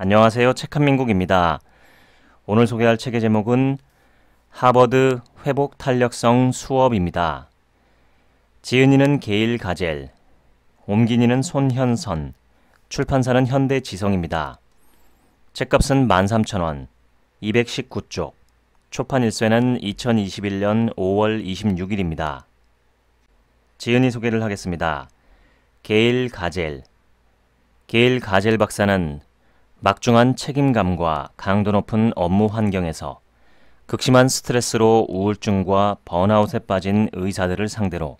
안녕하세요. 책한민국입니다. 오늘 소개할 책의 제목은 하버드 회복 탄력성 수업입니다. 지은이는 게일 가젤, 옮기니는 손현선, 출판사는 현대지성입니다. 책값은 13,000원, 219쪽, 초판일쇠는 2021년 5월 26일입니다. 지은이 소개를 하겠습니다. 게일 가젤 게일 가젤 박사는 막중한 책임감과 강도 높은 업무 환경에서 극심한 스트레스로 우울증과 번아웃에 빠진 의사들을 상대로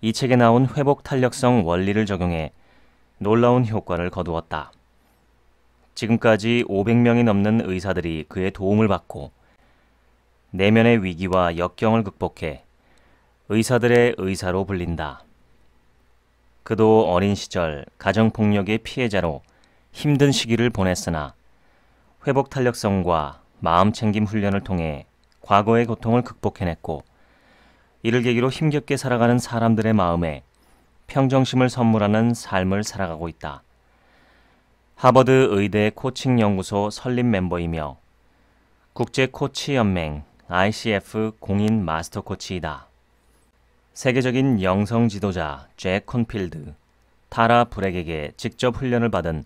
이 책에 나온 회복 탄력성 원리를 적용해 놀라운 효과를 거두었다. 지금까지 500명이 넘는 의사들이 그의 도움을 받고 내면의 위기와 역경을 극복해 의사들의 의사로 불린다. 그도 어린 시절 가정폭력의 피해자로 힘든 시기를 보냈으나 회복 탄력성과 마음 챙김 훈련을 통해 과거의 고통을 극복해냈고 이를 계기로 힘겹게 살아가는 사람들의 마음에 평정심을 선물하는 삶을 살아가고 있다. 하버드 의대 코칭 연구소 설립 멤버이며 국제 코치 연맹 ICF 공인 마스터 코치이다. 세계적인 영성 지도자 잭 콘필드, 타라 브렉에게 직접 훈련을 받은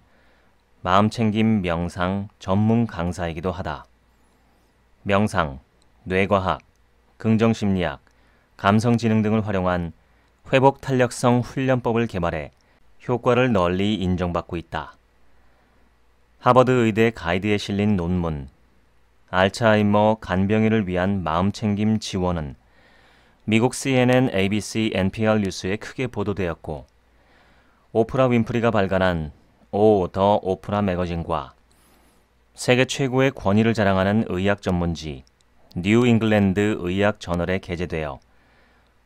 마음챙김 명상 전문 강사이기도 하다. 명상, 뇌과학, 긍정심리학, 감성지능 등을 활용한 회복 탄력성 훈련법을 개발해 효과를 널리 인정받고 있다. 하버드 의대 가이드에 실린 논문 알츠하이머 간병인을 위한 마음챙김 지원은 미국 CNN, ABC, NPR 뉴스에 크게 보도되었고 오프라 윈프리가 발간한 오더 오프라 매거진과 세계 최고의 권위를 자랑하는 의학 전문지 뉴 잉글랜드 의학 저널에 게재되어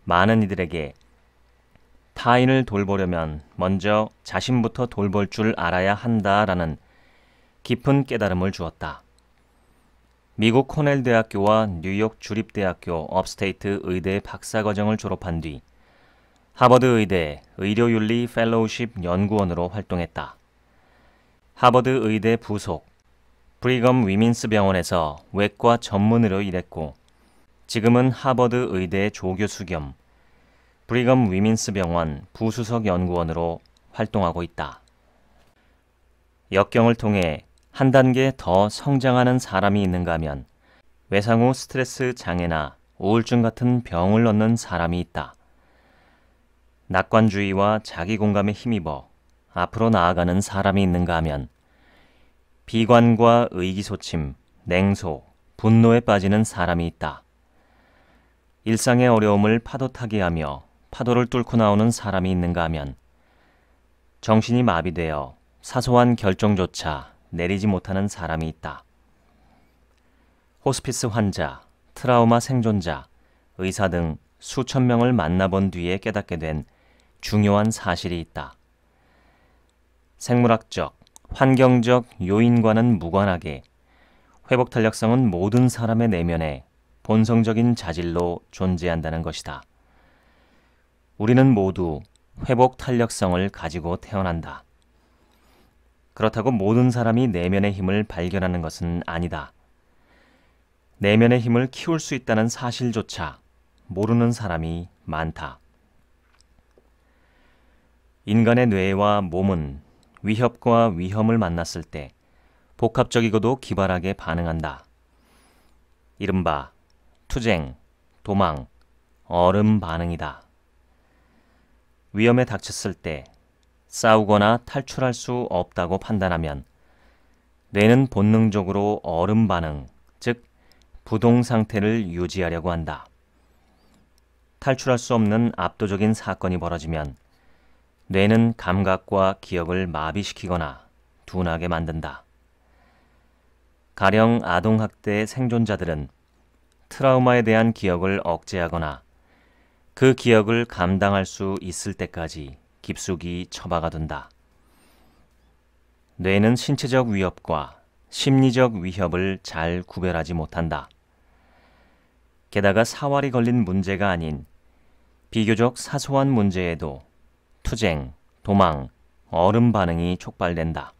많은 이들에게 타인을 돌보려면 먼저 자신부터 돌볼 줄 알아야 한다라는 깊은 깨달음을 주었다. 미국 코넬 대학교와 뉴욕 주립대학교 업스테이트 의대 박사과정을 졸업한 뒤 하버드 의대 의료윤리 펠로우십 연구원으로 활동했다. 하버드 의대 부속, 브리검 위민스 병원에서 외과 전문의로 일했고 지금은 하버드 의대 조교수 겸 브리검 위민스 병원 부수석 연구원으로 활동하고 있다. 역경을 통해 한 단계 더 성장하는 사람이 있는가 하면 외상 후 스트레스 장애나 우울증 같은 병을 얻는 사람이 있다. 낙관주의와 자기 공감에 힘입어 앞으로 나아가는 사람이 있는가 하면 비관과 의기소침, 냉소, 분노에 빠지는 사람이 있다. 일상의 어려움을 파도 타기 하며 파도를 뚫고 나오는 사람이 있는가 하면 정신이 마비되어 사소한 결정조차 내리지 못하는 사람이 있다. 호스피스 환자, 트라우마 생존자, 의사 등 수천 명을 만나본 뒤에 깨닫게 된 중요한 사실이 있다. 생물학적, 환경적 요인과는 무관하게 회복 탄력성은 모든 사람의 내면에 본성적인 자질로 존재한다는 것이다. 우리는 모두 회복 탄력성을 가지고 태어난다. 그렇다고 모든 사람이 내면의 힘을 발견하는 것은 아니다. 내면의 힘을 키울 수 있다는 사실조차 모르는 사람이 많다. 인간의 뇌와 몸은 위협과 위험을 만났을 때 복합적이고도 기발하게 반응한다. 이른바 투쟁, 도망, 얼음 반응이다. 위험에 닥쳤을 때 싸우거나 탈출할 수 없다고 판단하면 뇌는 본능적으로 얼음 반응, 즉 부동 상태를 유지하려고 한다. 탈출할 수 없는 압도적인 사건이 벌어지면 뇌는 감각과 기억을 마비시키거나 둔하게 만든다. 가령 아동학대 생존자들은 트라우마에 대한 기억을 억제하거나 그 기억을 감당할 수 있을 때까지 깊숙이 처박아 둔다. 뇌는 신체적 위협과 심리적 위협을 잘 구별하지 못한다. 게다가 사활이 걸린 문제가 아닌 비교적 사소한 문제에도 투쟁, 도망, 얼음 반응이 촉발된다.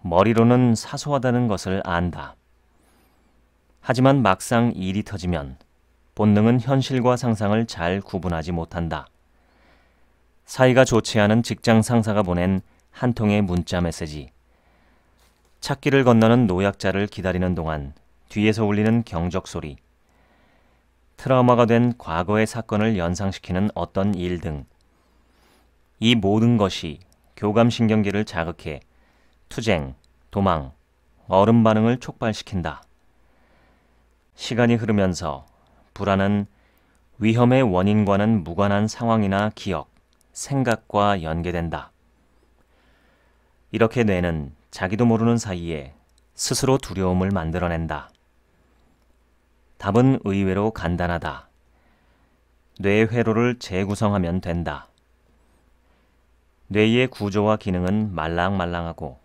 머리로는 사소하다는 것을 안다. 하지만 막상 일이 터지면 본능은 현실과 상상을 잘 구분하지 못한다. 사이가 좋지 않은 직장 상사가 보낸 한 통의 문자 메시지. 찾기를 건너는 노약자를 기다리는 동안 뒤에서 울리는 경적 소리. 트라우마가 된 과거의 사건을 연상시키는 어떤 일등 이 모든 것이 교감신경계를 자극해 투쟁, 도망, 얼음 반응을 촉발시킨다. 시간이 흐르면서 불안은 위험의 원인과는 무관한 상황이나 기억, 생각과 연계된다. 이렇게 뇌는 자기도 모르는 사이에 스스로 두려움을 만들어낸다. 답은 의외로 간단하다. 뇌 회로를 재구성하면 된다. 뇌의 구조와 기능은 말랑말랑하고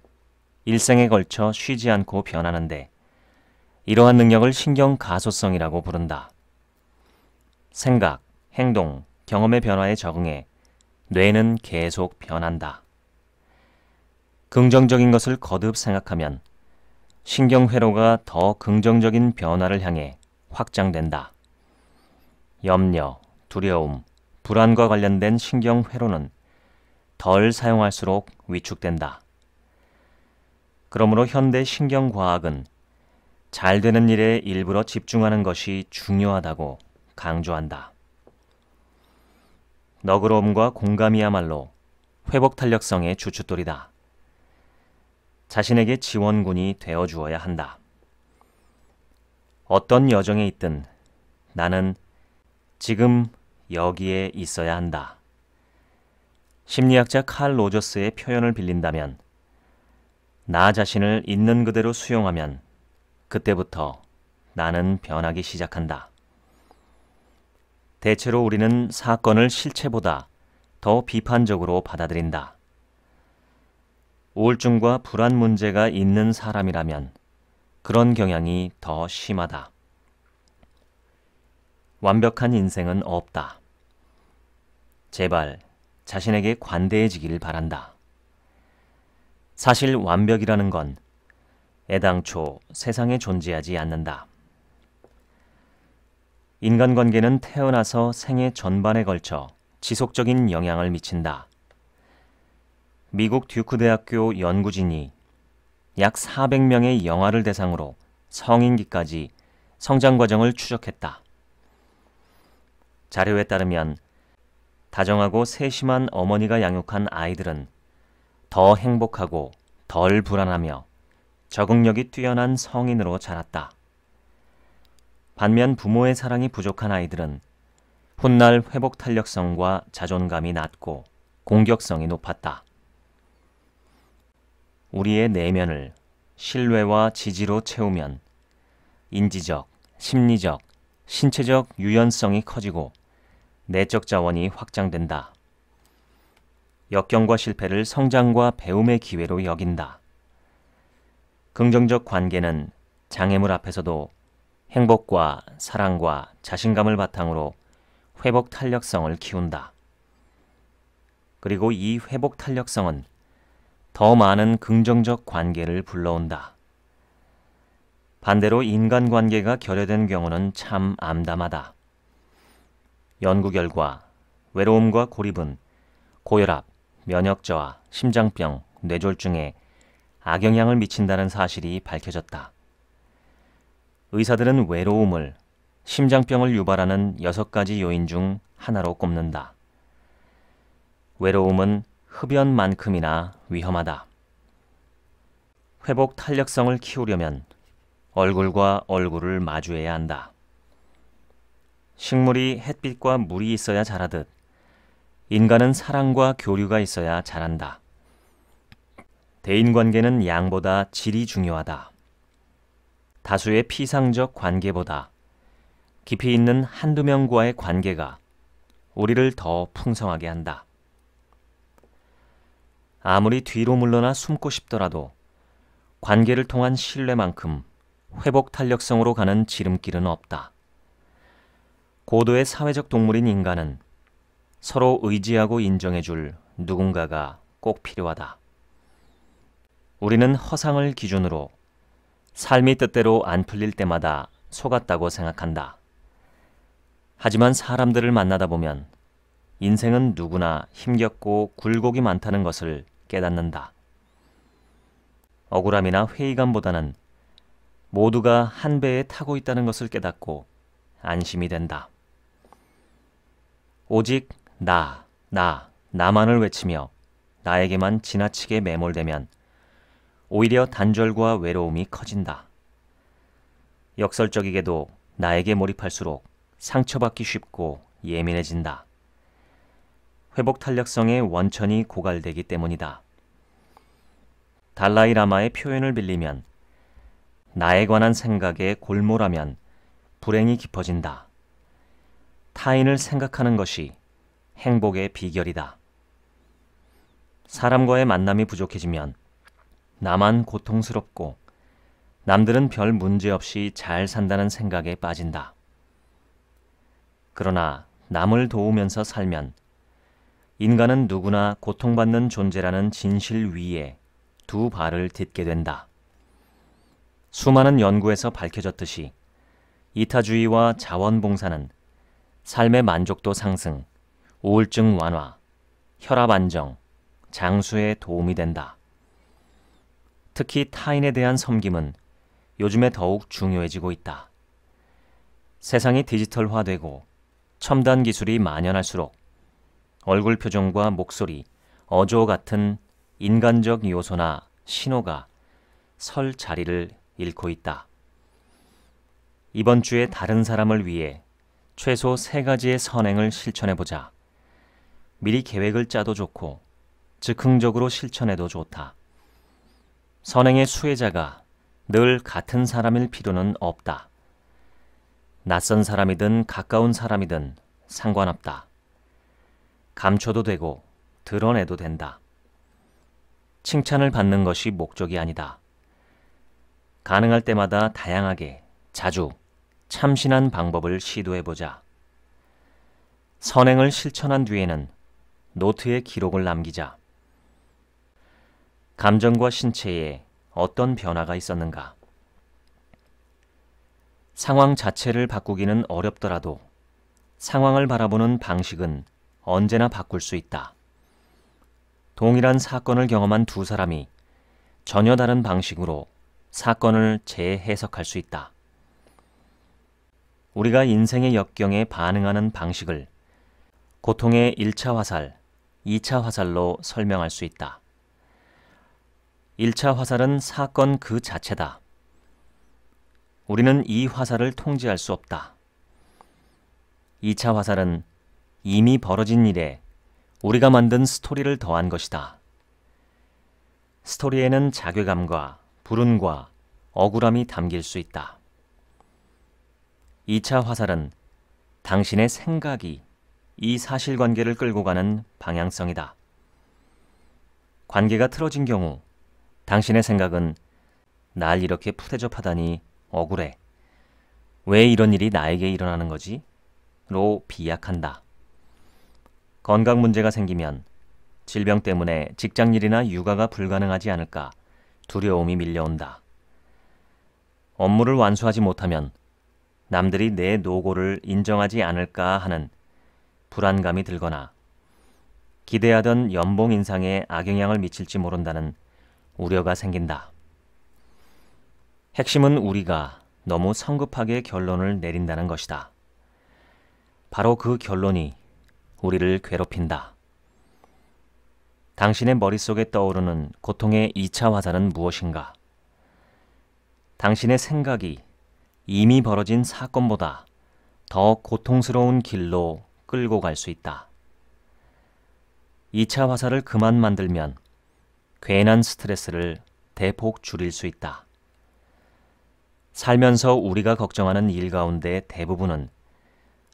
일생에 걸쳐 쉬지 않고 변하는데 이러한 능력을 신경 가소성이라고 부른다. 생각, 행동, 경험의 변화에 적응해 뇌는 계속 변한다. 긍정적인 것을 거듭 생각하면 신경회로가 더 긍정적인 변화를 향해 확장된다. 염려, 두려움, 불안과 관련된 신경회로는 덜 사용할수록 위축된다. 그러므로 현대 신경과학은 잘 되는 일에 일부러 집중하는 것이 중요하다고 강조한다. 너그러움과 공감이야말로 회복 탄력성의 주춧돌이다. 자신에게 지원군이 되어 주어야 한다. 어떤 여정에 있든 나는 지금 여기에 있어야 한다. 심리학자 칼 로저스의 표현을 빌린다면 나 자신을 있는 그대로 수용하면 그때부터 나는 변하기 시작한다. 대체로 우리는 사건을 실체보다 더 비판적으로 받아들인다. 우울증과 불안 문제가 있는 사람이라면 그런 경향이 더 심하다. 완벽한 인생은 없다. 제발 자신에게 관대해지기를 바란다. 사실 완벽이라는 건 애당초 세상에 존재하지 않는다. 인간관계는 태어나서 생애 전반에 걸쳐 지속적인 영향을 미친다. 미국 듀크 대학교 연구진이 약 400명의 영화를 대상으로 성인기까지 성장 과정을 추적했다. 자료에 따르면 다정하고 세심한 어머니가 양육한 아이들은 더 행복하고 덜 불안하며 적응력이 뛰어난 성인으로 자랐다. 반면 부모의 사랑이 부족한 아이들은 훗날 회복 탄력성과 자존감이 낮고 공격성이 높았다. 우리의 내면을 신뢰와 지지로 채우면 인지적, 심리적, 신체적 유연성이 커지고 내적 자원이 확장된다. 역경과 실패를 성장과 배움의 기회로 여긴다. 긍정적 관계는 장애물 앞에서도 행복과 사랑과 자신감을 바탕으로 회복 탄력성을 키운다. 그리고 이 회복 탄력성은 더 많은 긍정적 관계를 불러온다. 반대로 인간관계가 결여된 경우는 참 암담하다. 연구 결과 외로움과 고립은 고혈압, 면역 저하, 심장병, 뇌졸중에 악영향을 미친다는 사실이 밝혀졌다. 의사들은 외로움을 심장병을 유발하는 여섯 가지 요인 중 하나로 꼽는다. 외로움은 흡연만큼이나 위험하다. 회복 탄력성을 키우려면 얼굴과 얼굴을 마주해야 한다. 식물이 햇빛과 물이 있어야 자라듯 인간은 사랑과 교류가 있어야 자란다. 대인 관계는 양보다 질이 중요하다. 다수의 피상적 관계보다 깊이 있는 한두 명과의 관계가 우리를 더 풍성하게 한다. 아무리 뒤로 물러나 숨고 싶더라도 관계를 통한 신뢰만큼 회복 탄력성으로 가는 지름길은 없다. 고도의 사회적 동물인 인간은 서로 의지하고 인정해 줄 누군가가 꼭 필요하다. 우리는 허상을 기준으로 삶이 뜻대로 안 풀릴 때마다 속았다고 생각한다. 하지만 사람들을 만나다 보면 인생은 누구나 힘겹고 굴곡이 많다는 것을 깨닫는다. 억울함이나 회의감보다는 모두가 한 배에 타고 있다는 것을 깨닫고 안심이 된다. 오직 나, 나, 나만을 외치며 나에게만 지나치게 매몰되면 오히려 단절과 외로움이 커진다. 역설적이게도 나에게 몰입할수록 상처받기 쉽고 예민해진다. 회복 탄력성의 원천이 고갈되기 때문이다. 달라이라마의 표현을 빌리면 나에 관한 생각에 골몰하면 불행이 깊어진다. 타인을 생각하는 것이 행복의 비결이다. 사람과의 만남이 부족해지면 나만 고통스럽고 남들은 별 문제 없이 잘 산다는 생각에 빠진다. 그러나 남을 도우면서 살면 인간은 누구나 고통받는 존재라는 진실 위에 두 발을 딛게 된다. 수많은 연구에서 밝혀졌듯이 이타주의와 자원봉사는 삶의 만족도 상승, 우울증 완화, 혈압 안정, 장수에 도움이 된다. 특히 타인에 대한 섬김은 요즘에 더욱 중요해지고 있다. 세상이 디지털화되고 첨단 기술이 만연할수록 얼굴 표정과 목소리, 어조 같은 인간적 요소나 신호가 설 자리를 잃고 있다. 이번 주에 다른 사람을 위해 최소 세 가지의 선행을 실천해보자. 미리 계획을 짜도 좋고, 즉흥적으로 실천해도 좋다. 선행의 수혜자가 늘 같은 사람일 필요는 없다. 낯선 사람이든 가까운 사람이든 상관없다. 감춰도 되고 드러내도 된다. 칭찬을 받는 것이 목적이 아니다. 가능할 때마다 다양하게, 자주, 참신한 방법을 시도해보자. 선행을 실천한 뒤에는 노트에 기록을 남기자. 감정과 신체에 어떤 변화가 있었는가? 상황 자체를 바꾸기는 어렵더라도 상황을 바라보는 방식은 언제나 바꿀 수 있다. 동일한 사건을 경험한 두 사람이 전혀 다른 방식으로 사건을 재해석할 수 있다. 우리가 인생의 역경에 반응하는 방식을 고통의 1차 화살, 2차 화살로 설명할 수 있다. 1차 화살은 사건 그 자체다. 우리는 이 화살을 통제할 수 없다. 2차 화살은 이미 벌어진 일에 우리가 만든 스토리를 더한 것이다. 스토리에는 자괴감과 불운과 억울함이 담길 수 있다. 2차 화살은 당신의 생각이 이 사실관계를 끌고 가는 방향성이다. 관계가 틀어진 경우 당신의 생각은 날 이렇게 푸대접하다니 억울해. 왜 이런 일이 나에게 일어나는 거지? 로 비약한다. 건강 문제가 생기면 질병 때문에 직장일이나 육아가 불가능하지 않을까 두려움이 밀려온다. 업무를 완수하지 못하면 남들이 내 노고를 인정하지 않을까 하는 불안감이 들거나 기대하던 연봉 인상에 악영향을 미칠지 모른다는 우려가 생긴다. 핵심은 우리가 너무 성급하게 결론을 내린다는 것이다. 바로 그 결론이 우리를 괴롭힌다. 당신의 머릿속에 떠오르는 고통의 2차 화자은 무엇인가? 당신의 생각이 이미 벌어진 사건보다 더 고통스러운 길로 끌고 갈 수 있다. 2차 화살을 그만 만들면 괜한 스트레스를 대폭 줄일 수 있다. 살면서 우리가 걱정하는 일 가운데 대부분은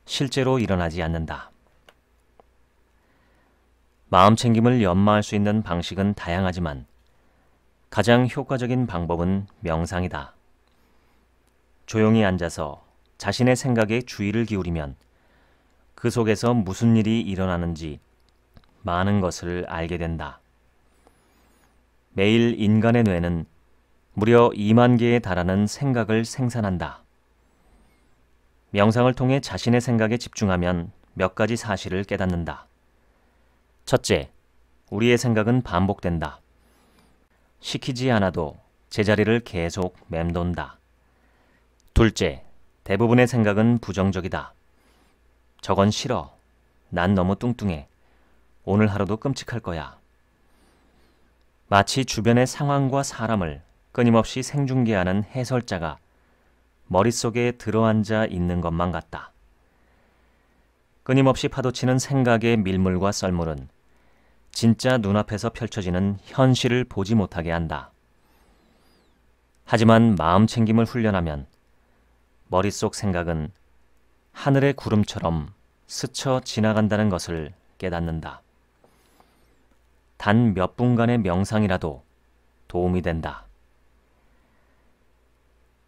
실제로 일어나지 않는다. 마음 챙김을 연마할 수 있는 방식은 다양하지만 가장 효과적인 방법은 명상이다. 조용히 앉아서 자신의 생각에 주의를 기울이면 그 속에서 무슨 일이 일어나는지 많은 것을 알게 된다. 매일 인간의 뇌는 무려 2만 개에 달하는 생각을 생산한다. 명상을 통해 자신의 생각에 집중하면 몇 가지 사실을 깨닫는다. 첫째, 우리의 생각은 반복된다. 시키지 않아도 제자리를 계속 맴돈다. 둘째, 대부분의 생각은 부정적이다. 저건 싫어. 난 너무 뚱뚱해. 오늘 하루도 끔찍할 거야. 마치 주변의 상황과 사람을 끊임없이 생중계하는 해설자가 머릿속에 들어앉아 있는 것만 같다. 끊임없이 파도치는 생각의 밀물과 썰물은 진짜 눈앞에서 펼쳐지는 현실을 보지 못하게 한다. 하지만 마음 챙김을 훈련하면 머릿속 생각은 하늘의 구름처럼 스쳐 지나간다는 것을 깨닫는다. 단 몇 분간의 명상이라도 도움이 된다.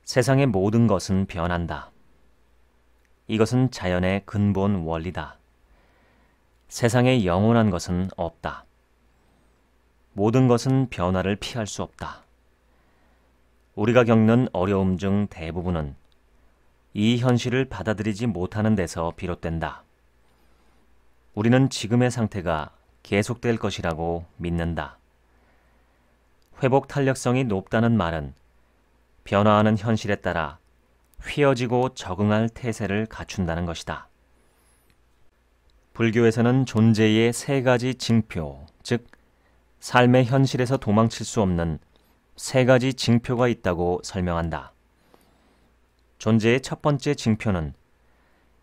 세상의 모든 것은 변한다. 이것은 자연의 근본 원리다. 세상에 영원한 것은 없다. 모든 것은 변화를 피할 수 없다. 우리가 겪는 어려움 중 대부분은 이 현실을 받아들이지 못하는 데서 비롯된다. 우리는 지금의 상태가 계속될 것이라고 믿는다. 회복 탄력성이 높다는 말은 변화하는 현실에 따라 휘어지고 적응할 태세를 갖춘다는 것이다. 불교에서는 존재의 세 가지 징표, 즉 삶의 현실에서 도망칠 수 없는 세 가지 징표가 있다고 설명한다. 존재의 첫 번째 징표는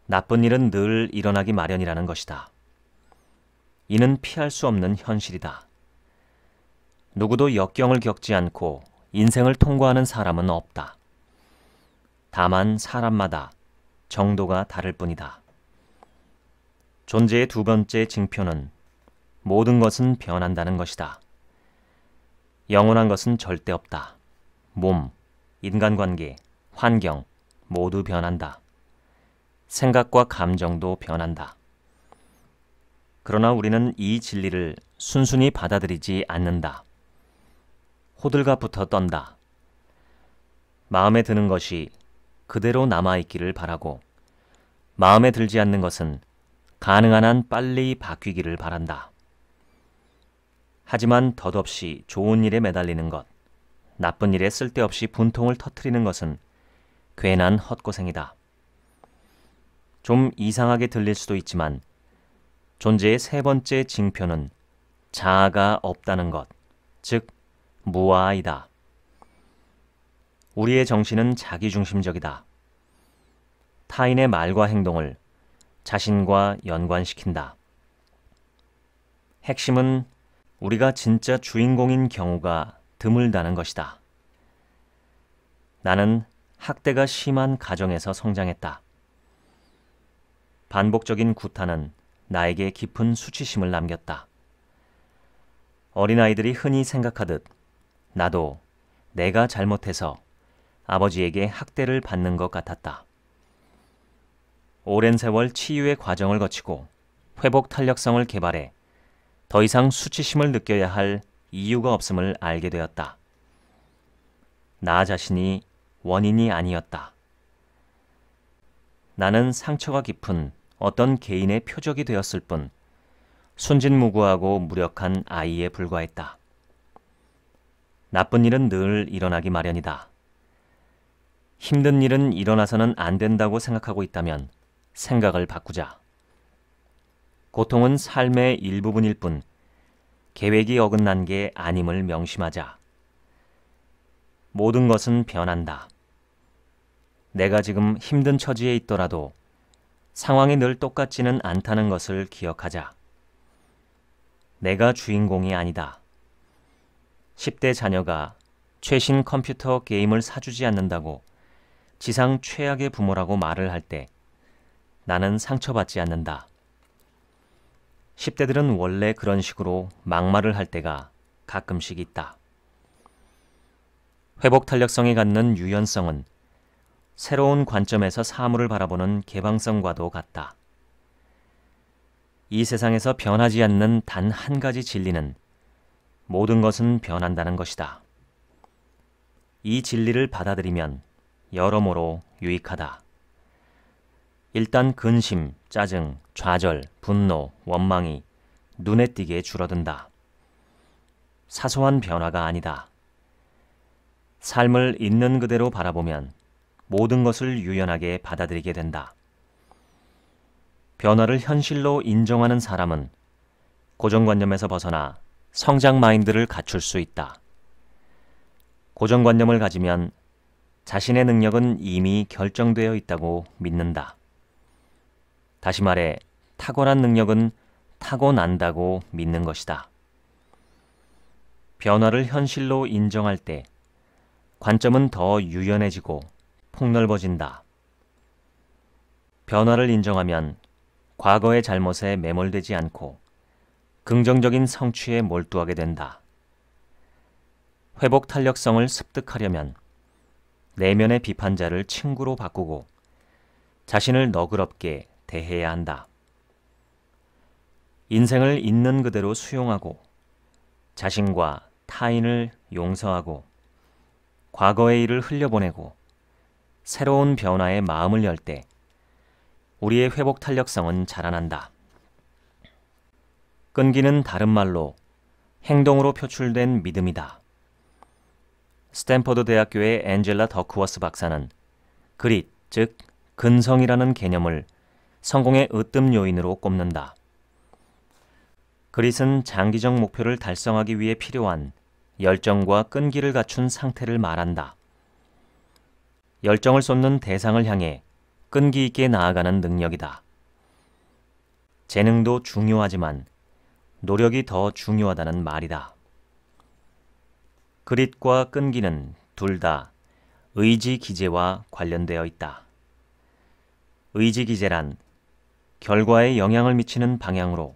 나쁜 일은 늘 일어나기 마련이라는 것이다. 이는 피할 수 없는 현실이다. 누구도 역경을 겪지 않고 인생을 통과하는 사람은 없다. 다만 사람마다 정도가 다를 뿐이다. 존재의 두 번째 징표는 모든 것은 변한다는 것이다. 영원한 것은 절대 없다. 몸, 인간관계, 환경, 모두 변한다. 생각과 감정도 변한다. 그러나 우리는 이 진리를 순순히 받아들이지 않는다. 호들갑부터 떤다. 마음에 드는 것이 그대로 남아있기를 바라고 마음에 들지 않는 것은 가능한 한 빨리 바뀌기를 바란다. 하지만 덧없이 좋은 일에 매달리는 것, 나쁜 일에 쓸데없이 분통을 터트리는 것은 괜한 헛고생이다. 좀 이상하게 들릴 수도 있지만 존재의 세 번째 징표는 자아가 없다는 것, 즉 무아이다. 우리의 정신은 자기중심적이다. 타인의 말과 행동을 자신과 연관시킨다. 핵심은 우리가 진짜 주인공인 경우가 드물다는 것이다. 나는 학대가 심한 가정에서 성장했다. 반복적인 구타는 나에게 깊은 수치심을 남겼다. 어린아이들이 흔히 생각하듯 나도 내가 잘못해서 아버지에게 학대를 받는 것 같았다. 오랜 세월 치유의 과정을 거치고 회복 탄력성을 개발해 더 이상 수치심을 느껴야 할 이유가 없음을 알게 되었다. 나 자신이 원인이 아니었다. 나는 상처가 깊은 어떤 개인의 표적이 되었을 뿐 순진무구하고 무력한 아이에 불과했다. 나쁜 일은 늘 일어나기 마련이다. 힘든 일은 일어나서는 안 된다고 생각하고 있다면 생각을 바꾸자. 고통은 삶의 일부분일 뿐 계획이 어긋난 게 아님을 명심하자. 모든 것은 변한다. 내가 지금 힘든 처지에 있더라도 상황이 늘 똑같지는 않다는 것을 기억하자. 내가 주인공이 아니다. 10대 자녀가 최신 컴퓨터 게임을 사주지 않는다고 지상 최악의 부모라고 말을 할 때 나는 상처받지 않는다. 10대들은 원래 그런 식으로 막말을 할 때가 가끔씩 있다. 회복 탄력성이 갖는 유연성은 새로운 관점에서 사물을 바라보는 개방성과도 같다. 이 세상에서 변하지 않는 단 한 가지 진리는 모든 것은 변한다는 것이다. 이 진리를 받아들이면 여러모로 유익하다. 일단 근심, 짜증, 좌절, 분노, 원망이 눈에 띄게 줄어든다. 사소한 변화가 아니다. 삶을 있는 그대로 바라보면 모든 것을 유연하게 받아들이게 된다. 변화를 현실로 인정하는 사람은 고정관념에서 벗어나 성장 마인드를 갖출 수 있다. 고정관념을 가지면 자신의 능력은 이미 결정되어 있다고 믿는다. 다시 말해, 탁월한 능력은 타고난다고 믿는 것이다. 변화를 현실로 인정할 때 관점은 더 유연해지고 폭넓어진다. 변화를 인정하면 과거의 잘못에 매몰되지 않고 긍정적인 성취에 몰두하게 된다. 회복 탄력성을 습득하려면 내면의 비판자를 친구로 바꾸고 자신을 너그럽게 대해야 한다. 인생을 있는 그대로 수용하고 자신과 타인을 용서하고 과거의 일을 흘려보내고 새로운 변화에 마음을 열 때 우리의 회복 탄력성은 자라난다. 끈기는 다른 말로 행동으로 표출된 믿음이다. 스탠퍼드 대학교의 앤젤라 더크워스 박사는 그릿, 즉 근성이라는 개념을 성공의 으뜸 요인으로 꼽는다. 그릿은 장기적 목표를 달성하기 위해 필요한 열정과 끈기를 갖춘 상태를 말한다. 열정을 쏟는 대상을 향해 끈기 있게 나아가는 능력이다. 재능도 중요하지만 노력이 더 중요하다는 말이다. 그릿과 끈기는 둘 다 의지 기재와 관련되어 있다. 의지 기재란 결과에 영향을 미치는 방향으로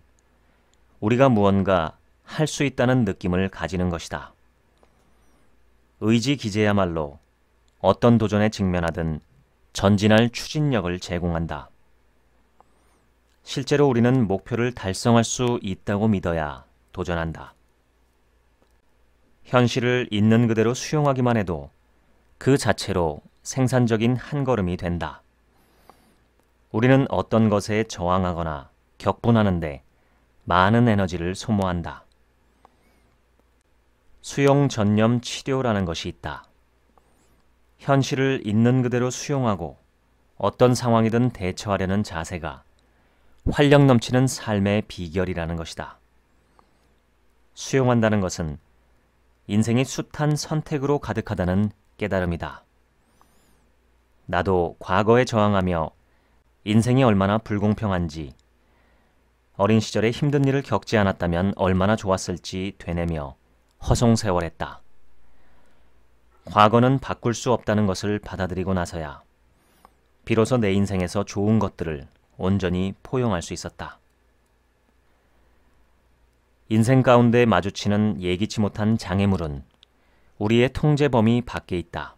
우리가 무언가 할 수 있다는 느낌을 가지는 것이다. 의지 기재야말로 어떤 도전에 직면하든 전진할 추진력을 제공한다. 실제로 우리는 목표를 달성할 수 있다고 믿어야 도전한다. 현실을 있는 그대로 수용하기만 해도 그 자체로 생산적인 한 걸음이 된다. 우리는 어떤 것에 저항하거나 격분하는데 많은 에너지를 소모한다. 수용 전념 치료라는 것이 있다. 현실을 있는 그대로 수용하고 어떤 상황이든 대처하려는 자세가 활력 넘치는 삶의 비결이라는 것이다. 수용한다는 것은 인생이 숱한 선택으로 가득하다는 깨달음이다. 나도 과거에 저항하며 인생이 얼마나 불공평한지 어린 시절에 힘든 일을 겪지 않았다면 얼마나 좋았을지 되뇌며 허송세월했다. 과거는 바꿀 수 없다는 것을 받아들이고 나서야 비로소 내 인생에서 좋은 것들을 온전히 포용할 수 있었다. 인생 가운데 마주치는 예기치 못한 장애물은 우리의 통제 범위 밖에 있다.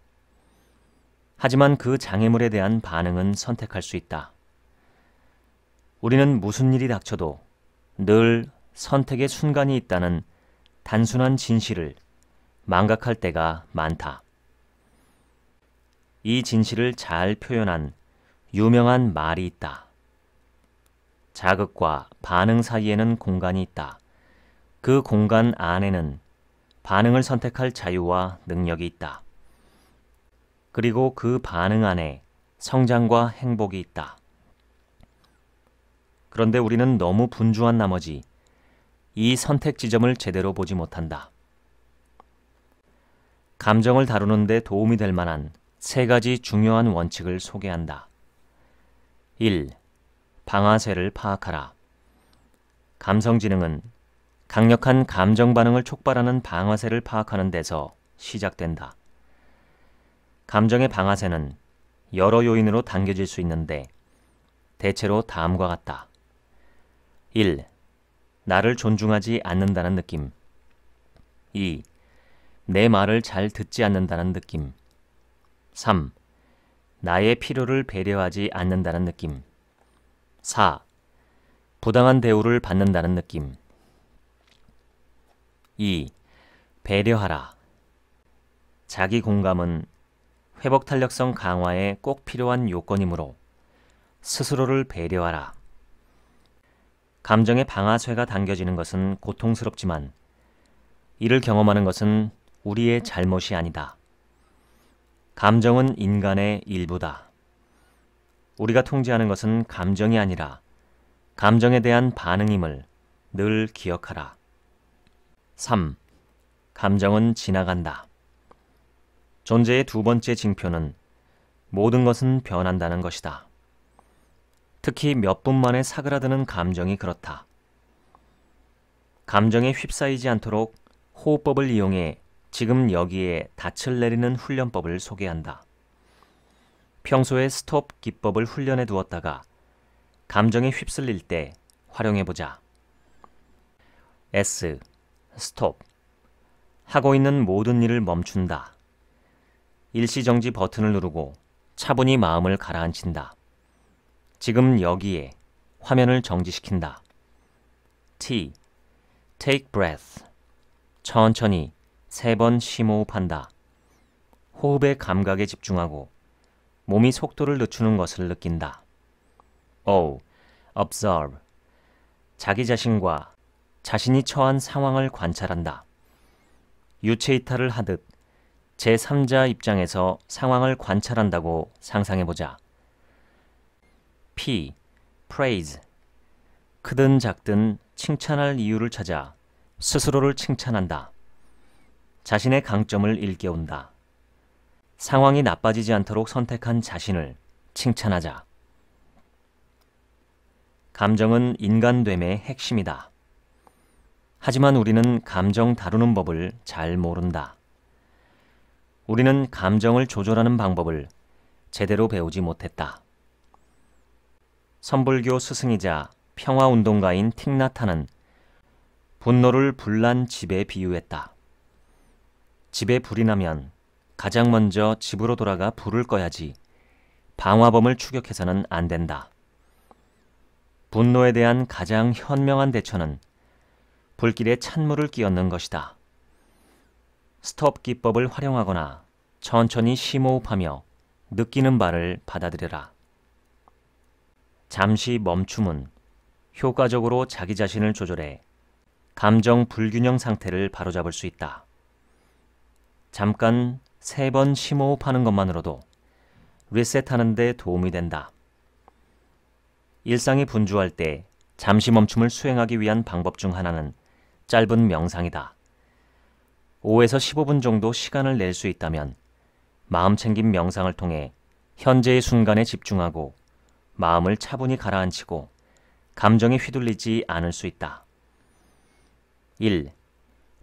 하지만 그 장애물에 대한 반응은 선택할 수 있다. 우리는 무슨 일이 닥쳐도 늘 선택의 순간이 있다는 단순한 진실을 망각할 때가 많다. 이 진실을 잘 표현한 유명한 말이 있다. 자극과 반응 사이에는 공간이 있다. 그 공간 안에는 반응을 선택할 자유와 능력이 있다. 그리고 그 반응 안에 성장과 행복이 있다. 그런데 우리는 너무 분주한 나머지 이 선택 지점을 제대로 보지 못한다. 감정을 다루는데 도움이 될 만한 세 가지 중요한 원칙을 소개한다. 1. 방아쇠를 파악하라. 감성지능은 강력한 감정 반응을 촉발하는 방아쇠를 파악하는 데서 시작된다. 감정의 방아쇠는 여러 요인으로 당겨질 수 있는데 대체로 다음과 같다. 1. 나를 존중하지 않는다는 느낌. 2. 내 말을 잘 듣지 않는다는 느낌. 3. 나의 필요를 배려하지 않는다는 느낌. 4. 부당한 대우를 받는다는 느낌. 2. 배려하라. 자기 공감은 회복 탄력성 강화에 꼭 필요한 요건이므로 스스로를 배려하라. 감정의 방아쇠가 당겨지는 것은 고통스럽지만 이를 경험하는 것은 우리의 잘못이 아니다. 감정은 인간의 일부다. 우리가 통제하는 것은 감정이 아니라 감정에 대한 반응임을 늘 기억하라. 3. 감정은 지나간다. 존재의 두 번째 징표는 모든 것은 변한다는 것이다. 특히 몇 분 만에 사그라드는 감정이 그렇다. 감정에 휩싸이지 않도록 호흡법을 이용해 지금 여기에 닻을 내리는 훈련법을 소개한다. 평소에 스톱 기법을 훈련해 두었다가 감정에 휩쓸릴 때 활용해 보자. S. 스톱. 하고 있는 모든 일을 멈춘다. 일시정지 버튼을 누르고 차분히 마음을 가라앉힌다. 지금 여기에 화면을 정지시킨다. T. Take breath. 천천히 세번 심호흡한다. 호흡의 감각에 집중하고 몸이 속도를 늦추는 것을 느낀다. O. Observe. 자기 자신과 자신이 처한 상황을 관찰한다. 유체 이탈을 하듯 제3자 입장에서 상황을 관찰한다고 상상해보자. P. Praise. 크든 작든 칭찬할 이유를 찾아 스스로를 칭찬한다. 자신의 강점을 일깨운다. 상황이 나빠지지 않도록 선택한 자신을 칭찬하자. 감정은 인간됨의 핵심이다. 하지만 우리는 감정 다루는 법을 잘 모른다. 우리는 감정을 조절하는 방법을 제대로 배우지 못했다. 선불교 스승이자 평화운동가인 틱나타는 분노를 불난 집에 비유했다. 집에 불이 나면 가장 먼저 집으로 돌아가 불을 꺼야지 방화범을 추격해서는 안 된다. 분노에 대한 가장 현명한 대처는 불길에 찬물을 끼얹는 것이다. 스톱 기법을 활용하거나 천천히 심호흡하며 느끼는 바를 받아들여라. 잠시 멈춤은 효과적으로 자기 자신을 조절해 감정 불균형 상태를 바로잡을 수 있다. 잠깐 세 번 심호흡하는 것만으로도 리셋하는 데 도움이 된다. 일상이 분주할 때 잠시 멈춤을 수행하기 위한 방법 중 하나는 짧은 명상이다. 5에서 15분 정도 시간을 낼 수 있다면 마음 챙김 명상을 통해 현재의 순간에 집중하고 마음을 차분히 가라앉히고 감정이 휘둘리지 않을 수 있다. 1.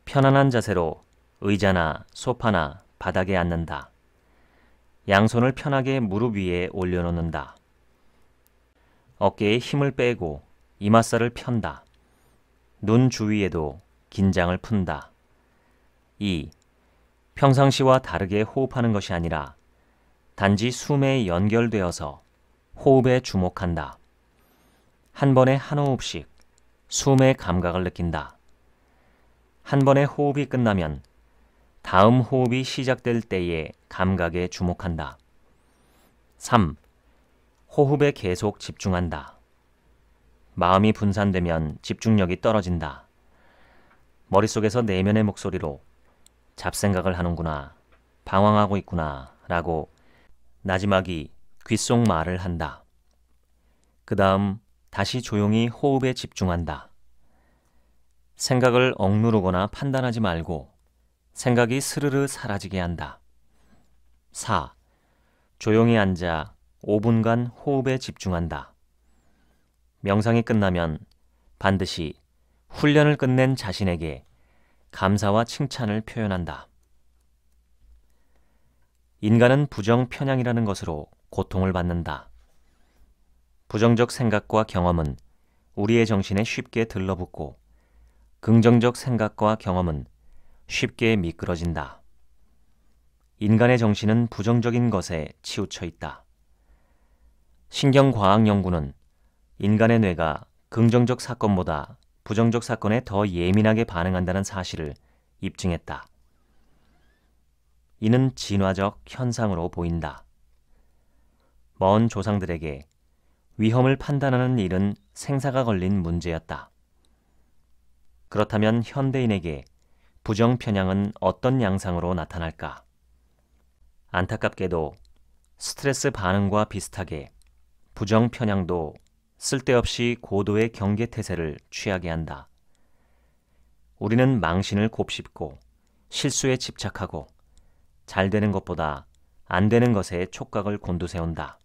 편안한 자세로 의자나 소파나 바닥에 앉는다. 양손을 편하게 무릎 위에 올려놓는다. 어깨에 힘을 빼고 이마살을 편다. 눈 주위에도 긴장을 푼다. 2. 평상시와 다르게 호흡하는 것이 아니라 단지 숨에 연결되어서 호흡에 주목한다. 한 번에 한 호흡씩 숨의 감각을 느낀다. 한 번의 호흡이 끝나면 다음 호흡이 시작될 때의 감각에 주목한다. 3. 호흡에 계속 집중한다. 마음이 분산되면 집중력이 떨어진다. 머릿속에서 내면의 목소리로 잡생각을 하는구나, 방황하고 있구나, 라고 나지막이 귓속 말을 한다. 그 다음 다시 조용히 호흡에 집중한다. 생각을 억누르거나 판단하지 말고 생각이 스르르 사라지게 한다. 4. 조용히 앉아 5분간 호흡에 집중한다. 명상이 끝나면 반드시 훈련을 끝낸 자신에게 감사와 칭찬을 표현한다. 인간은 부정 편향이라는 것으로 고통을 받는다. 부정적 생각과 경험은 우리의 정신에 쉽게 들러붙고 긍정적 생각과 경험은 쉽게 미끄러진다. 인간의 정신은 부정적인 것에 치우쳐 있다. 신경과학 연구는 인간의 뇌가 긍정적 사건보다 부정적 사건에 더 예민하게 반응한다는 사실을 입증했다. 이는 진화적 현상으로 보인다. 먼 조상들에게 위험을 판단하는 일은 생사가 걸린 문제였다. 그렇다면 현대인에게 부정 편향은 어떤 양상으로 나타날까? 안타깝게도 스트레스 반응과 비슷하게 부정 편향도 쓸데없이 고도의 경계 태세를 취하게 한다. 우리는 망신을 곱씹고 실수에 집착하고 잘 되는 것보다 안 되는 것에 촉각을 곤두세운다.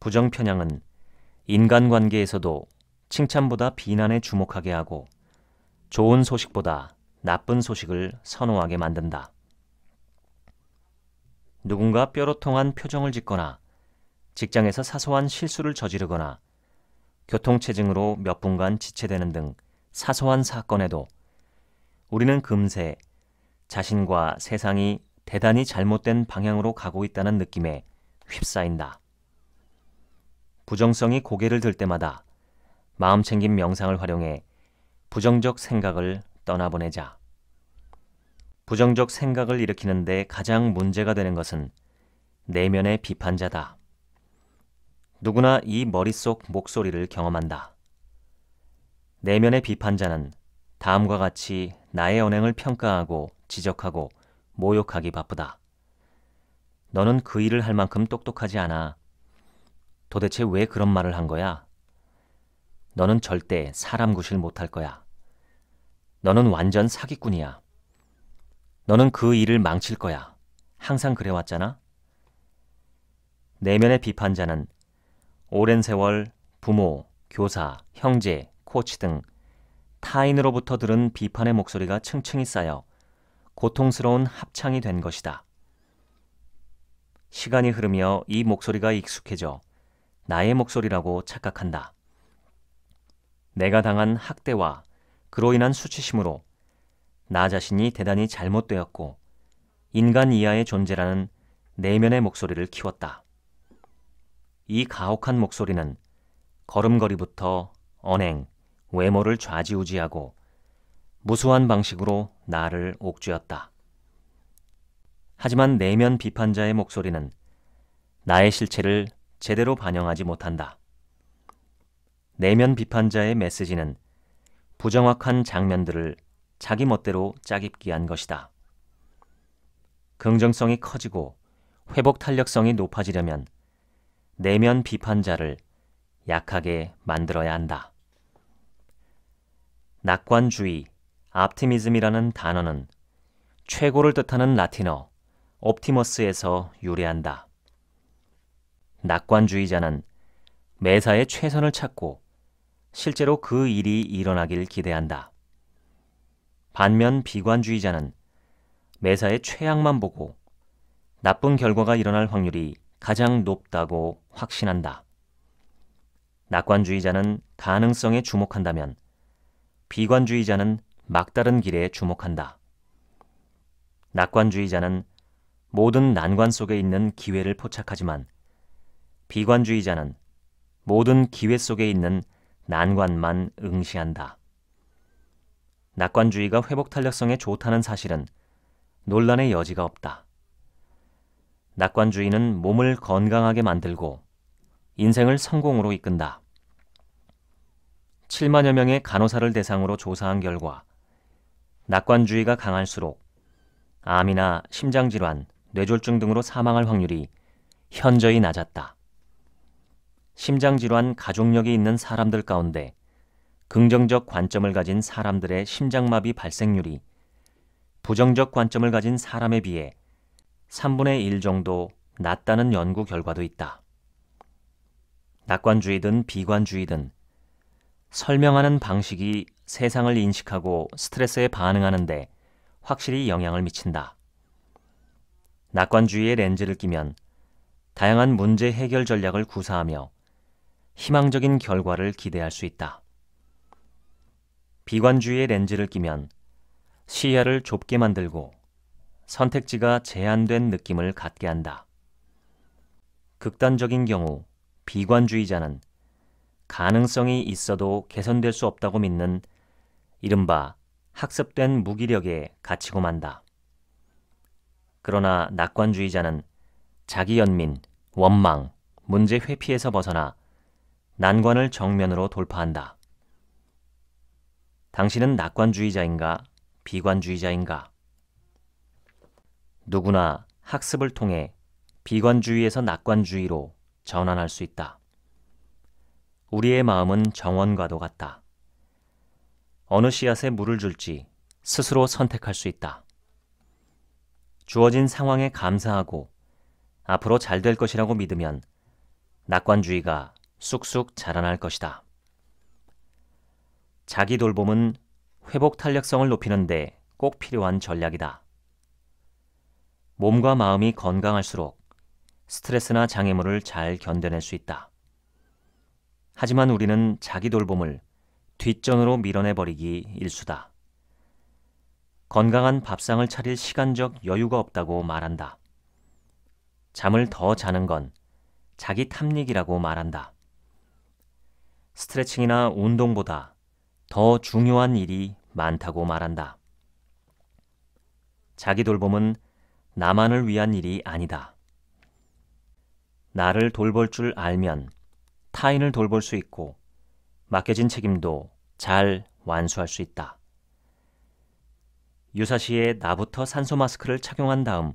부정 편향은 인간관계에서도 칭찬보다 비난에 주목하게 하고 좋은 소식보다 나쁜 소식을 선호하게 만든다. 누군가 뼈로 통한 표정을 짓거나 직장에서 사소한 실수를 저지르거나 교통체증으로 몇 분간 지체되는 등 사소한 사건에도 우리는 금세 자신과 세상이 대단히 잘못된 방향으로 가고 있다는 느낌에 휩싸인다. 부정성이 고개를 들 때마다 마음챙김 명상을 활용해 부정적 생각을 떠나보내자. 부정적 생각을 일으키는데 가장 문제가 되는 것은 내면의 비판자다. 누구나 이 머릿속 목소리를 경험한다. 내면의 비판자는 다음과 같이 나의 언행을 평가하고 지적하고 모욕하기 바쁘다. 너는 그 일을 할 만큼 똑똑하지 않아. 도대체 왜 그런 말을 한 거야? 너는 절대 사람 구실 못할 거야. 너는 완전 사기꾼이야. 너는 그 일을 망칠 거야. 항상 그래왔잖아. 내면의 비판자는 오랜 세월 부모, 교사, 형제, 코치 등 타인으로부터 들은 비판의 목소리가 층층이 쌓여 고통스러운 합창이 된 것이다. 시간이 흐르며 이 목소리가 익숙해져 나의 목소리라고 착각한다. 내가 당한 학대와 그로 인한 수치심으로 나 자신이 대단히 잘못되었고 인간 이하의 존재라는 내면의 목소리를 키웠다. 이 가혹한 목소리는 걸음걸이부터 언행, 외모를 좌지우지하고 무수한 방식으로 나를 옥죄었다. 하지만 내면 비판자의 목소리는 나의 실체를 제대로 반영하지 못한다. 내면 비판자의 메시지는 부정확한 장면들을 자기 멋대로 짜깁기한 것이다. 긍정성이 커지고 회복 탄력성이 높아지려면 내면 비판자를 약하게 만들어야 한다. 낙관주의, 앞티미즘이라는 단어는 최고를 뜻하는 라틴어 옵티머스에서 유래한다. 낙관주의자는 매사에 최선을 찾고 실제로 그 일이 일어나길 기대한다. 반면 비관주의자는 매사에 최악만 보고 나쁜 결과가 일어날 확률이 가장 높다고 확신한다. 낙관주의자는 가능성에 주목한다면 비관주의자는 막다른 길에 주목한다. 낙관주의자는 모든 난관 속에 있는 기회를 포착하지만 비관주의자는 모든 기회 속에 있는 난관만 응시한다. 낙관주의가 회복 탄력성에 좋다는 사실은 논란의 여지가 없다. 낙관주의는 몸을 건강하게 만들고 인생을 성공으로 이끈다. 7만여 명의 간호사를 대상으로 조사한 결과 낙관주의가 강할수록 암이나 심장질환, 뇌졸중 등으로 사망할 확률이 현저히 낮았다. 심장질환 가족력이 있는 사람들 가운데 긍정적 관점을 가진 사람들의 심장마비 발생률이 부정적 관점을 가진 사람에 비해 3분의 1 정도 낮다는 연구 결과도 있다. 낙관주의든 비관주의든 설명하는 방식이 세상을 인식하고 스트레스에 반응하는데 확실히 영향을 미친다. 낙관주의의 렌즈를 끼면 다양한 문제 해결 전략을 구사하며 희망적인 결과를 기대할 수 있다. 비관주의의 렌즈를 끼면 시야를 좁게 만들고 선택지가 제한된 느낌을 갖게 한다. 극단적인 경우 비관주의자는 가능성이 있어도 개선될 수 없다고 믿는 이른바 학습된 무기력에 갇히고 만다. 그러나 낙관주의자는 자기 연민, 원망, 문제 회피에서 벗어나 난관을 정면으로 돌파한다. 당신은 낙관주의자인가, 비관주의자인가? 누구나 학습을 통해 비관주의에서 낙관주의로 전환할 수 있다. 우리의 마음은 정원과도 같다. 어느 씨앗에 물을 줄지 스스로 선택할 수 있다. 주어진 상황에 감사하고 앞으로 잘 될 것이라고 믿으면 낙관주의가 쑥쑥 자라날 것이다. 자기 돌봄은 회복 탄력성을 높이는데 꼭 필요한 전략이다. 몸과 마음이 건강할수록 스트레스나 장애물을 잘 견뎌낼 수 있다. 하지만 우리는 자기 돌봄을 뒷전으로 밀어내버리기 일수다. 건강한 밥상을 차릴 시간적 여유가 없다고 말한다. 잠을 더 자는 건 자기 탐닉이라고 말한다. 스트레칭이나 운동보다 더 중요한 일이 많다고 말한다. 자기 돌봄은 나만을 위한 일이 아니다. 나를 돌볼 줄 알면 타인을 돌볼 수 있고 맡겨진 책임도 잘 완수할 수 있다. 유사시에 나부터 산소 마스크를 착용한 다음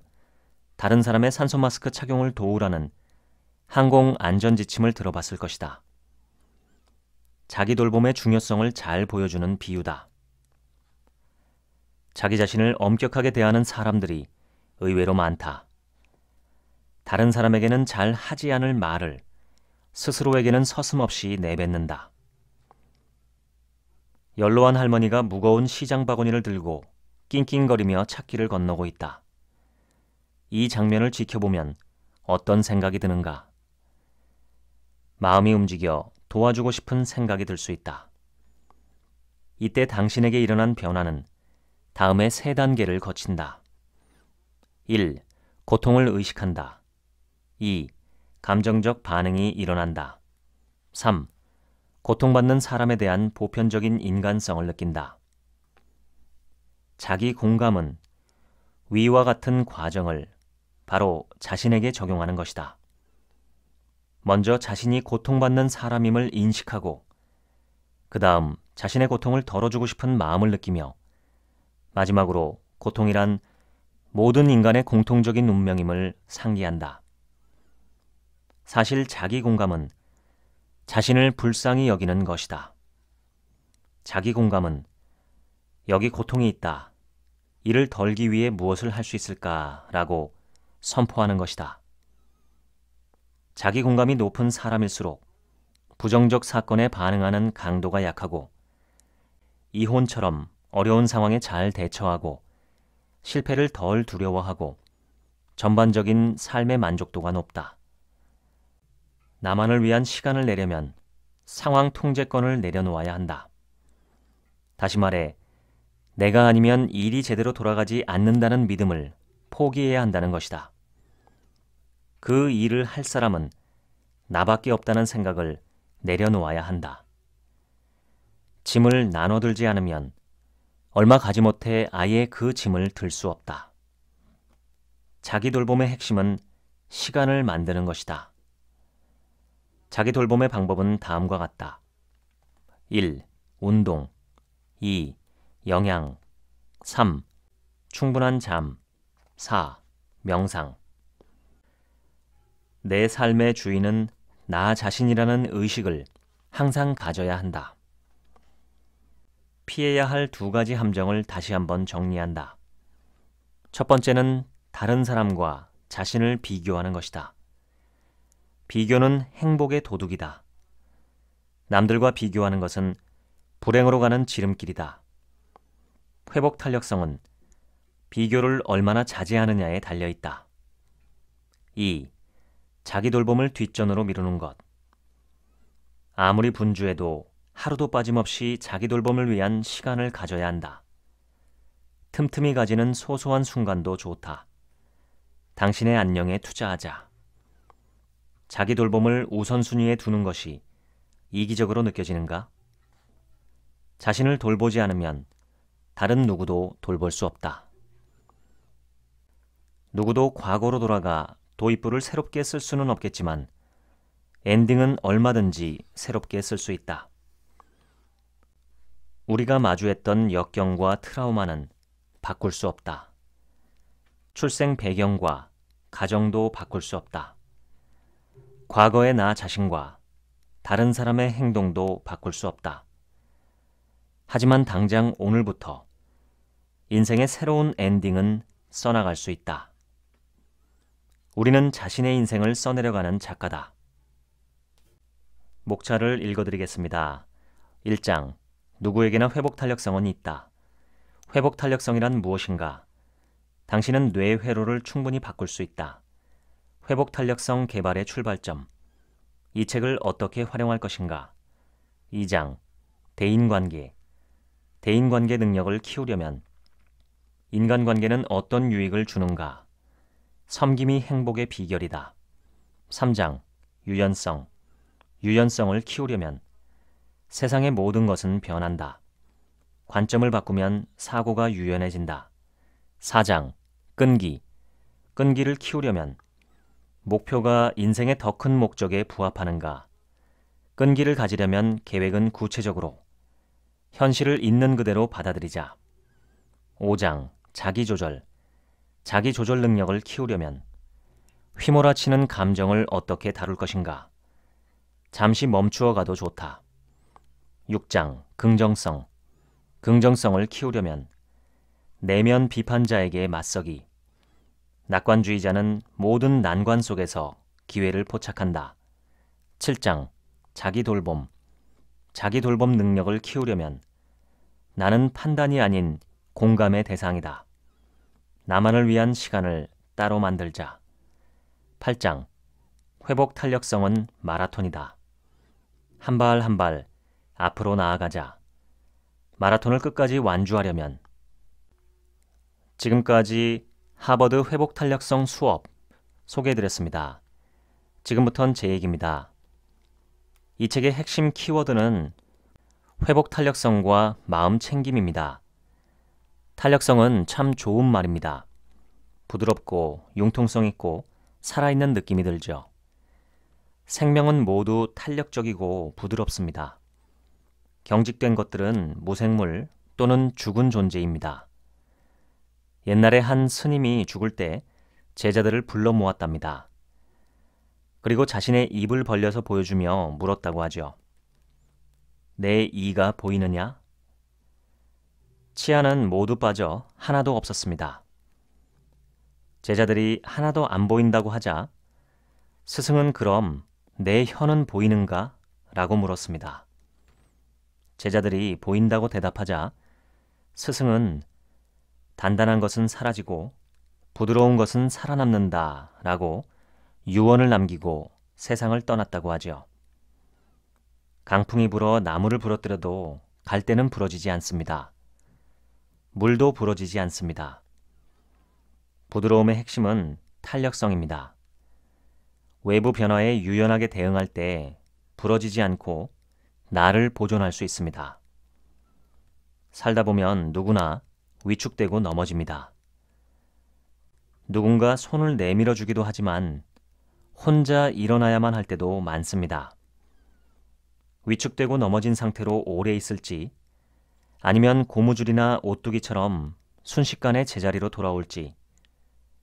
다른 사람의 산소 마스크 착용을 도우라는 항공 안전 지침을 들어봤을 것이다. 자기 돌봄의 중요성을 잘 보여주는 비유다. 자기 자신을 엄격하게 대하는 사람들이 의외로 많다. 다른 사람에게는 잘 하지 않을 말을 스스로에게는 서슴없이 내뱉는다. 연로한 할머니가 무거운 시장 바구니를 들고 낑낑거리며 찾기를 건너고 있다. 이 장면을 지켜보면 어떤 생각이 드는가? 마음이 움직여 도와주고 싶은 생각이 들 수 있다. 이때 당신에게 일어난 변화는 다음의 세 단계를 거친다. 1. 고통을 의식한다. 2. 감정적 반응이 일어난다. 3. 고통받는 사람에 대한 보편적인 인간성을 느낀다. 자기 공감은 위와 같은 과정을 바로 자신에게 적용하는 것이다. 먼저 자신이 고통받는 사람임을 인식하고, 그 다음 자신의 고통을 덜어주고 싶은 마음을 느끼며, 마지막으로 고통이란 모든 인간의 공통적인 운명임을 상기한다. 사실 자기 공감은 자신을 불쌍히 여기는 것이다. 자기 공감은 여기 고통이 있다. 이를 덜기 위해 무엇을 할 수 있을까라고 선포하는 것이다. 자기 공감이 높은 사람일수록 부정적 사건에 반응하는 강도가 약하고 이혼처럼 어려운 상황에 잘 대처하고 실패를 덜 두려워하고 전반적인 삶의 만족도가 높다. 나만을 위한 시간을 내려면 상황 통제권을 내려놓아야 한다. 다시 말해, 내가 아니면 일이 제대로 돌아가지 않는다는 믿음을 포기해야 한다는 것이다. 그 일을 할 사람은 나밖에 없다는 생각을 내려놓아야 한다. 짐을 나눠들지 않으면 얼마 가지 못해 아예 그 짐을 들 수 없다. 자기 돌봄의 핵심은 시간을 만드는 것이다. 자기 돌봄의 방법은 다음과 같다. 1. 운동 2. 영양 3. 충분한 잠 4. 명상 내 삶의 주인은 나 자신이라는 의식을 항상 가져야 한다. 피해야 할 두 가지 함정을 다시 한번 정리한다. 첫 번째는 다른 사람과 자신을 비교하는 것이다. 비교는 행복의 도둑이다. 남들과 비교하는 것은 불행으로 가는 지름길이다. 회복 탄력성은 비교를 얼마나 자제하느냐에 달려 있다. 2. 자기 돌봄을 뒷전으로 미루는 것. 아무리 분주해도 하루도 빠짐없이 자기 돌봄을 위한 시간을 가져야 한다. 틈틈이 가지는 소소한 순간도 좋다. 당신의 안녕에 투자하자. 자기 돌봄을 우선순위에 두는 것이 이기적으로 느껴지는가? 자신을 돌보지 않으면 다른 누구도 돌볼 수 없다. 누구도 과거로 돌아가 도입부를 새롭게 쓸 수는 없겠지만 엔딩은 얼마든지 새롭게 쓸 수 있다. 우리가 마주했던 역경과 트라우마는 바꿀 수 없다. 출생 배경과 가정도 바꿀 수 없다. 과거의 나 자신과 다른 사람의 행동도 바꿀 수 없다. 하지만 당장 오늘부터 인생의 새로운 엔딩은 써나갈 수 있다. 우리는 자신의 인생을 써내려가는 작가다. 목차를 읽어드리겠습니다. 1장. 누구에게나 회복 탄력성은 있다. 회복 탄력성이란 무엇인가? 당신은 뇌의 회로를 충분히 바꿀 수 있다. 회복 탄력성 개발의 출발점. 이 책을 어떻게 활용할 것인가? 2장. 대인관계. 대인관계 능력을 키우려면 인간관계는 어떤 유익을 주는가? 섬김이 행복의 비결이다. 3장 유연성 유연성을 키우려면 세상의 모든 것은 변한다. 관점을 바꾸면 사고가 유연해진다. 4장 끈기 끈기를 키우려면 목표가 인생의 더 큰 목적에 부합하는가? 끈기를 가지려면 계획은 구체적으로 현실을 있는 그대로 받아들이자. 5장 자기조절 자기 조절 능력을 키우려면 휘몰아치는 감정을 어떻게 다룰 것인가? 잠시 멈추어 가도 좋다. 6장 긍정성 긍정성을 키우려면 내면 비판자에게 맞서기 낙관주의자는 모든 난관 속에서 기회를 포착한다. 7장 자기 돌봄 자기 돌봄 능력을 키우려면 나는 판단이 아닌 공감의 대상이다. 나만을 위한 시간을 따로 만들자. 8장. 회복 탄력성은 마라톤이다. 한 발 한 발 앞으로 나아가자. 마라톤을 끝까지 완주하려면 지금까지 하버드 회복 탄력성 수업 소개해드렸습니다. 지금부턴 제 얘기입니다. 이 책의 핵심 키워드는 회복 탄력성과 마음 챙김입니다. 탄력성은 참 좋은 말입니다. 부드럽고 융통성 있고 살아있는 느낌이 들죠. 생명은 모두 탄력적이고 부드럽습니다. 경직된 것들은 무생물 또는 죽은 존재입니다. 옛날에 한 스님이 죽을 때 제자들을 불러 모았답니다. 그리고 자신의 입을 벌려서 보여주며 물었다고 하죠. 내 이가 보이느냐? 치아는 모두 빠져 하나도 없었습니다. 제자들이 하나도 안 보인다고 하자 스승은 그럼 내 혀는 보이는가? 라고 물었습니다. 제자들이 보인다고 대답하자 스승은 단단한 것은 사라지고 부드러운 것은 살아남는다 라고 유언을 남기고 세상을 떠났다고 하죠 강풍이 불어 나무를 부러뜨려도 갈대는 부러지지 않습니다. 물도 부러지지 않습니다. 부드러움의 핵심은 탄력성입니다. 외부 변화에 유연하게 대응할 때 부러지지 않고 나를 보존할 수 있습니다. 살다 보면 누구나 위축되고 넘어집니다. 누군가 손을 내밀어 주기도 하지만 혼자 일어나야만 할 때도 많습니다. 위축되고 넘어진 상태로 오래 있을지 아니면 고무줄이나 오뚜기처럼 순식간에 제자리로 돌아올지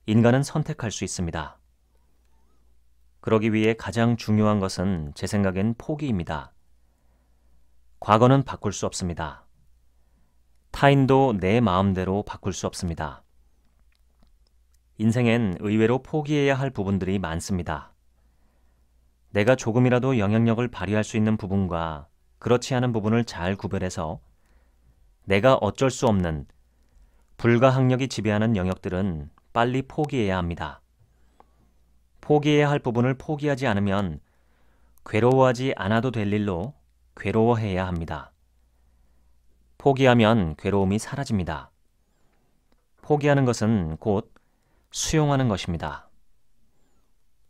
인간은 선택할 수 있습니다. 그러기 위해 가장 중요한 것은 제 생각엔 포기입니다. 과거는 바꿀 수 없습니다. 타인도 내 마음대로 바꿀 수 없습니다. 인생엔 의외로 포기해야 할 부분들이 많습니다. 내가 조금이라도 영향력을 발휘할 수 있는 부분과 그렇지 않은 부분을 잘 구별해서 내가 어쩔 수 없는 불가항력이 지배하는 영역들은 빨리 포기해야 합니다. 포기해야 할 부분을 포기하지 않으면 괴로워하지 않아도 될 일로 괴로워해야 합니다. 포기하면 괴로움이 사라집니다. 포기하는 것은 곧 수용하는 것입니다.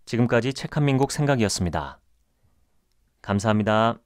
지금까지 책한민국 생각이었습니다. 감사합니다.